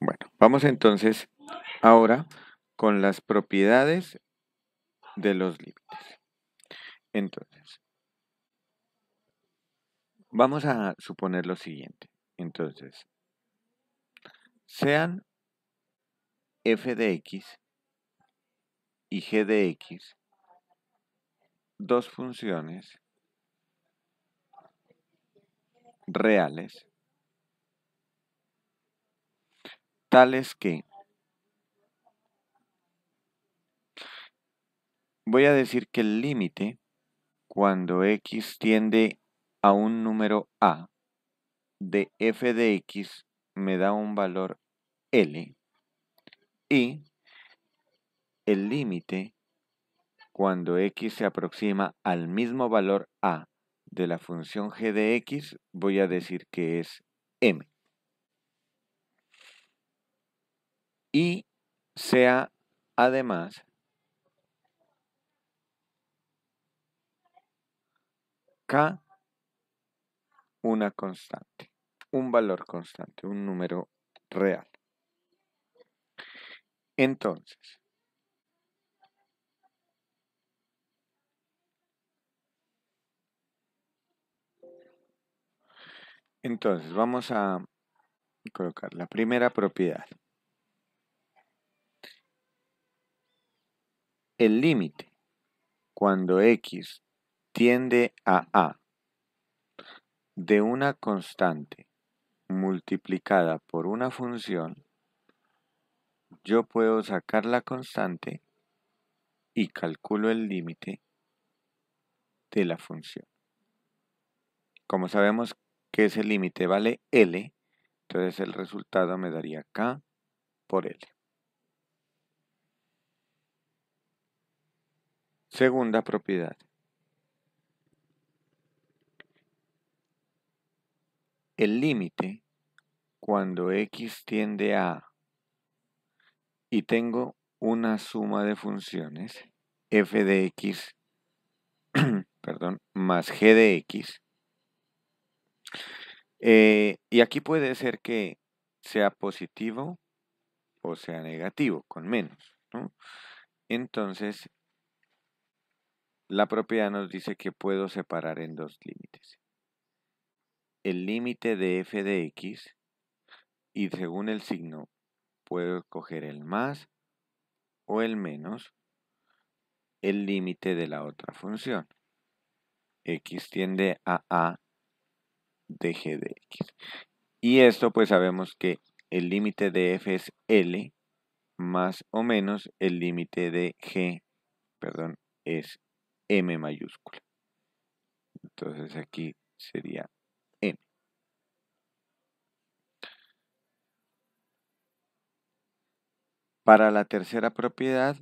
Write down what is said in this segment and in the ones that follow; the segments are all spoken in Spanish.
Bueno, vamos entonces ahora con las propiedades de los límites. Entonces, vamos a suponer lo siguiente. Entonces, sean f de x y g de x dos funciones reales tales que voy a decir que el límite cuando x tiende a un número a de f de x me da un valor L y el límite cuando x se aproxima al mismo valor a de la función g de x voy a decir que es m. y sea además K una constante, un valor constante, un número real. Entonces, entonces vamos a colocar la primera propiedad. el límite cuando x tiende a a de una constante multiplicada por una función, yo puedo sacar la constante y calculo el límite de la función. Como sabemos que ese límite vale L, entonces el resultado me daría K por L. Segunda propiedad. El límite cuando x tiende a y tengo una suma de funciones f de x perdón, más g de x eh, y aquí puede ser que sea positivo o sea negativo con menos ¿no? entonces la propiedad nos dice que puedo separar en dos límites. El límite de f de x y según el signo puedo escoger el más o el menos el límite de la otra función. x tiende a a de g de x. Y esto pues sabemos que el límite de f es l más o menos el límite de g, perdón, es M mayúscula. Entonces aquí sería M. Para la tercera propiedad,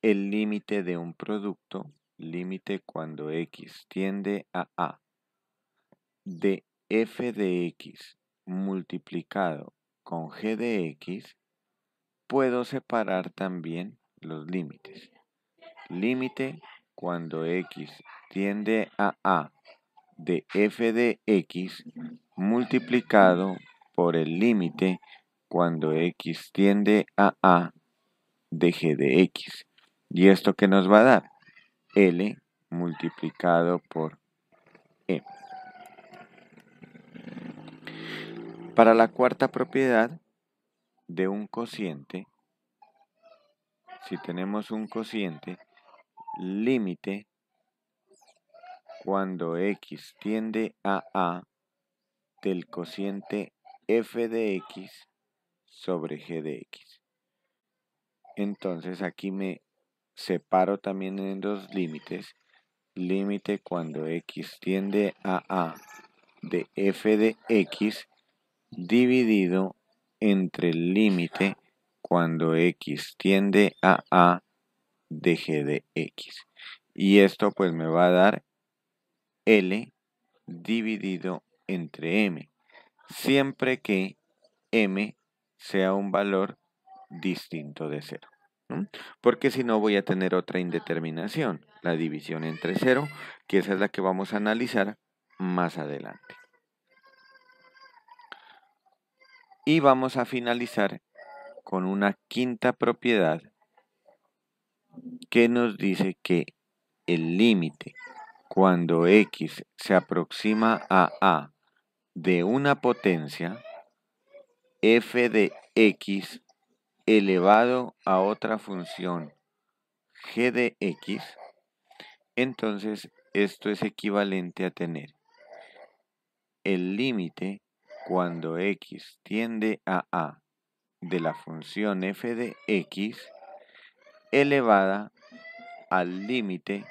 el límite de un producto, límite cuando X tiende a A, de f de x multiplicado con g de x, puedo separar también los límites. Límite cuando x tiende a a de f de x multiplicado por el límite cuando x tiende a a de g de x. ¿Y esto qué nos va a dar? L multiplicado por E. Para la cuarta propiedad de un cociente, si tenemos un cociente, límite cuando x tiende a a del cociente f de x sobre g de x. Entonces aquí me separo también en dos límites. Límite cuando x tiende a a de f de x dividido entre el límite cuando x tiende a a de g de x. Y esto pues me va a dar L dividido entre m, siempre que m sea un valor distinto de 0. Porque si no voy a tener otra indeterminación, la división entre 0, que esa es la que vamos a analizar más adelante. Y vamos a finalizar con una quinta propiedad que nos dice que el límite cuando x se aproxima a a de una potencia, f de x elevado a otra función g de x, entonces esto es equivalente a tener el límite cuando x tiende a a de la función f de x elevada al límite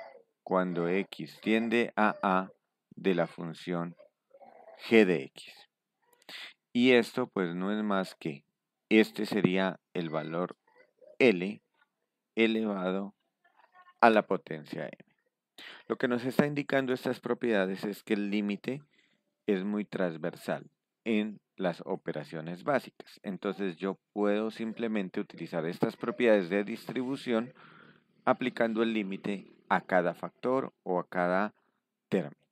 cuando x tiende a a de la función g de x. Y esto pues no es más que, este sería el valor L elevado a la potencia m. Lo que nos está indicando estas propiedades es que el límite es muy transversal en las operaciones básicas. Entonces yo puedo simplemente utilizar estas propiedades de distribución aplicando el límite a cada factor o a cada término.